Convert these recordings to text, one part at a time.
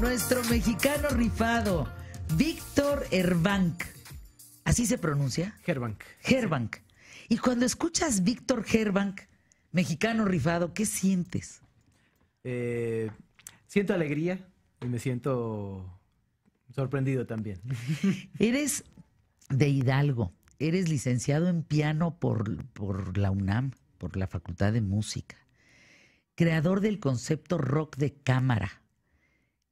nuestro mexicano rifado, Víctor Herbank. ¿Así se pronuncia? Herbank. Herbank. Y cuando escuchas Víctor Herbank, mexicano rifado, ¿qué sientes? Eh, siento alegría y me siento sorprendido también. Eres de Hidalgo, eres licenciado en piano por la UNAM, por la Facultad de Música, creador del concepto rock de cámara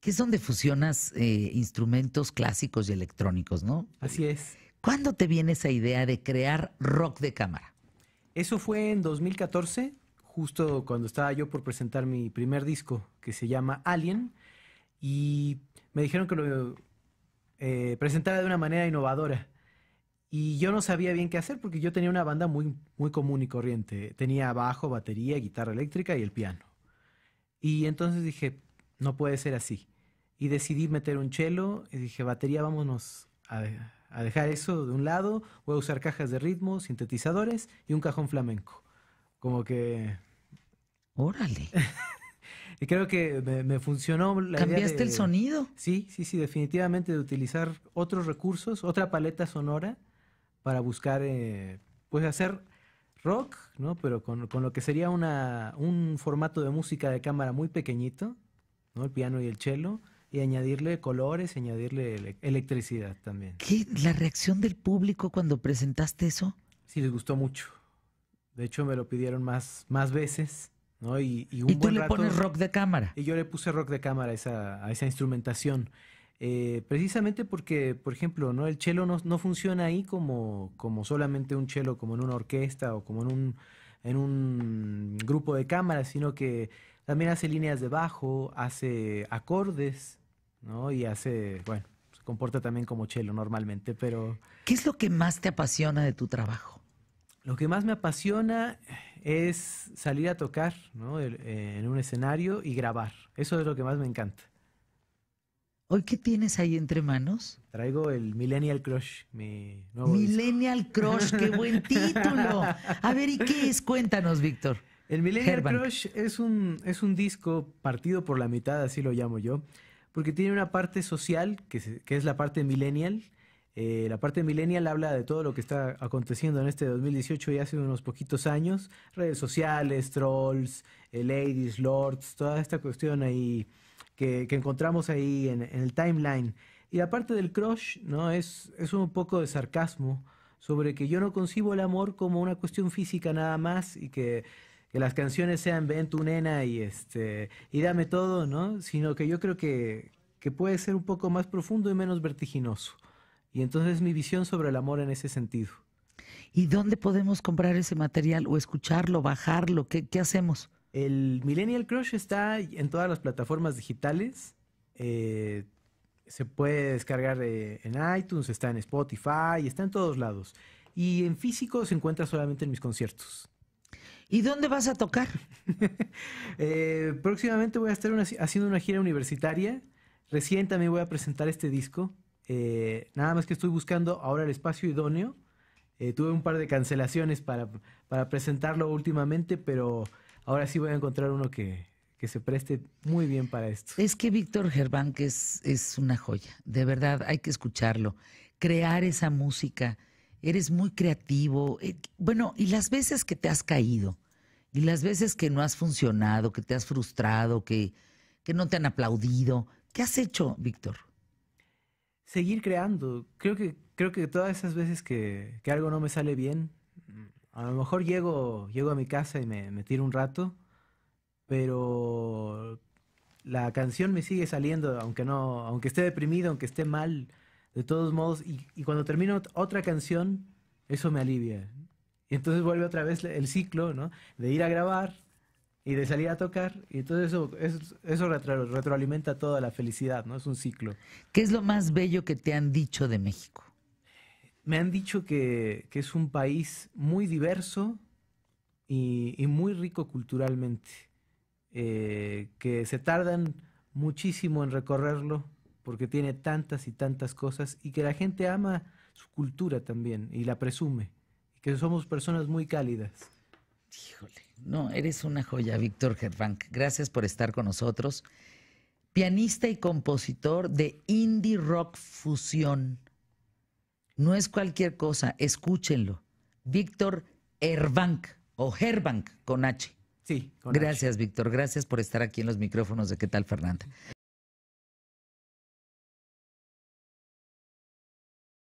que es donde fusionas eh, instrumentos clásicos y electrónicos, ¿no? Así es. ¿Cuándo te viene esa idea de crear rock de cámara? Eso fue en 2014, justo cuando estaba yo por presentar mi primer disco, que se llama Alien, y me dijeron que lo eh, presentara de una manera innovadora. Y yo no sabía bien qué hacer porque yo tenía una banda muy, muy común y corriente. Tenía bajo, batería, guitarra eléctrica y el piano. Y entonces dije, no puede ser así. Y decidí meter un chelo y dije, batería, vámonos a, dejar eso de un lado, voy a usar cajas de ritmo, sintetizadores y un cajón flamenco. Como que... Órale. y creo que me, funcionó la ¿Cambiaste idea el sonido? Sí, sí, sí, definitivamente de utilizar otros recursos, otra paleta sonora para buscar, eh, pues hacer rock, ¿no? Pero con, con lo que sería una, un formato de música de cámara muy pequeñito, ¿no? El piano y el cello, y añadirle colores, añadirle electricidad también. ¿Qué? ¿La reacción del público cuando presentaste eso? Sí, les gustó mucho. De hecho, me lo pidieron más, más veces. ¿no? Y, un ¿Y tú le pones rock de cámara. Y yo le puse rock de cámara a esa, esa instrumentación. Eh, precisamente porque, por ejemplo, ¿no? el chelo no, no funciona ahí como, como solamente un chelo como en una orquesta o como en un, en un grupo de cámara, sino que también hace líneas de bajo, hace acordes, ¿no? Y hace, bueno, se comporta también como chelo normalmente, pero... ¿Qué es lo que más te apasiona de tu trabajo? Lo que más me apasiona es salir a tocar ¿no? Eh, en un escenario y grabar. Eso es lo que más me encanta. ¿Hoy qué tienes ahí entre manos? Traigo el Millennial Crush, mi nuevo Millennial Crush, qué buen título. A ver, ¿y qué es? Cuéntanos, Víctor. El Millennial Crush es un, es un disco partido por la mitad, así lo llamo yo, porque tiene una parte social, que, es la parte millennial. Eh, la parte millennial habla de todo lo que está aconteciendo en este 2018 y hace unos poquitos años. Redes sociales, trolls, eh, ladies, lords, toda esta cuestión ahí que, que encontramos ahí en, en, el timeline. Y la parte del crush, ¿no? Es, es un poco de sarcasmo sobre que yo no concibo el amor como una cuestión física nada más y que que las canciones sean Ven tu nena y, este, y dame todo, ¿no? Sino que yo creo que, que puede ser un poco más profundo y menos vertiginoso. Y entonces mi visión sobre el amor en ese sentido. ¿Y dónde podemos comprar ese material o escucharlo, bajarlo? ¿Qué, qué hacemos? El Millennial Crush está en todas las plataformas digitales. Eh, se puede descargar eh, en iTunes, está en Spotify, está en todos lados. Y en físico se encuentra solamente en mis conciertos. ¿Y dónde vas a tocar? Eh, próximamente voy a estar haciendo una gira universitaria. Recién también voy a presentar este disco. Eh, nada más que estoy buscando ahora el espacio idóneo. Eh, tuve un par de cancelaciones para, presentarlo últimamente, pero ahora sí voy a encontrar uno que, se preste muy bien para esto. Es que Víctor Gerván, es una joya, de verdad hay que escucharlo, crear esa música eres muy creativo. Eh, bueno, y las veces que te has caído, y las veces que no has funcionado, que te has frustrado, que, que no te han aplaudido, ¿qué has hecho, Víctor? Seguir creando. Creo que, creo que todas esas veces que, que algo no me sale bien, a lo mejor llego, llego a mi casa y me, me tiro un rato, pero la canción me sigue saliendo, aunque no, aunque esté deprimido, aunque esté mal, de todos modos, y, cuando termino otra canción, eso me alivia. Y entonces vuelve otra vez el ciclo, ¿no? De ir a grabar y de salir a tocar. Y entonces eso, eso retroalimenta toda la felicidad, ¿no? Es un ciclo. ¿Qué es lo más bello que te han dicho de México? Me han dicho que, es un país muy diverso y, muy rico culturalmente. Eh, que se tardan muchísimo en recorrerlo porque tiene tantas y tantas cosas y que la gente ama su cultura también y la presume, y que somos personas muy cálidas. Híjole, no, eres una joya, Víctor Gerbank. Gracias por estar con nosotros. Pianista y compositor de indie rock fusión. No es cualquier cosa, escúchenlo. Víctor Herbank o Herbank con H. Sí. Con gracias, Víctor. Gracias por estar aquí en los micrófonos de ¿Qué tal, Fernanda?